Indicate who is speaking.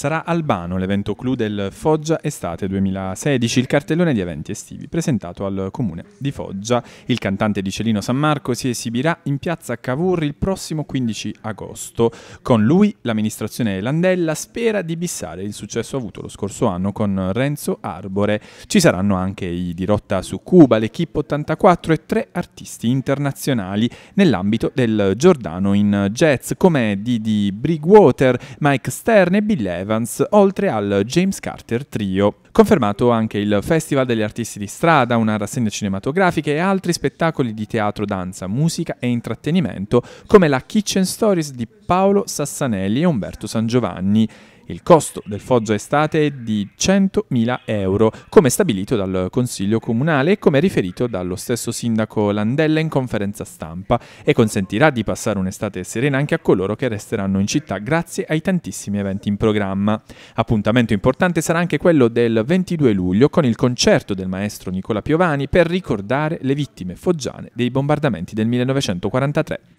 Speaker 1: Sarà Albano l'evento clou del Foggia Estate 2016, il cartellone di eventi estivi presentato al comune di Foggia. Il cantante di Celino San Marco si esibirà in piazza Cavour il prossimo 15 agosto. Con lui l'amministrazione Landella spera di bissare il successo avuto lo scorso anno con Renzo Arbore. Ci saranno anche i di Rotta su Cuba, l'Equipe 84 e tre artisti internazionali nell'ambito del Giordano in jazz come Didi Brigwater, Mike Stern e Bill Evans Evans, oltre al James Carter Trio. Confermato anche il Festival degli Artisti di Strada, una rassegna cinematografica e altri spettacoli di teatro, danza, musica e intrattenimento come la Kitchen Stories di Paolo Sassanelli e Umberto Sangiovanni il costo del foggio estate è di 100.000 euro, come stabilito dal Consiglio Comunale e come riferito dallo stesso sindaco Landella in conferenza stampa, e consentirà di passare un'estate serena anche a coloro che resteranno in città grazie ai tantissimi eventi in programma. Appuntamento importante sarà anche quello del 22 luglio con il concerto del maestro Nicola Piovani per ricordare le vittime foggiane dei bombardamenti del 1943.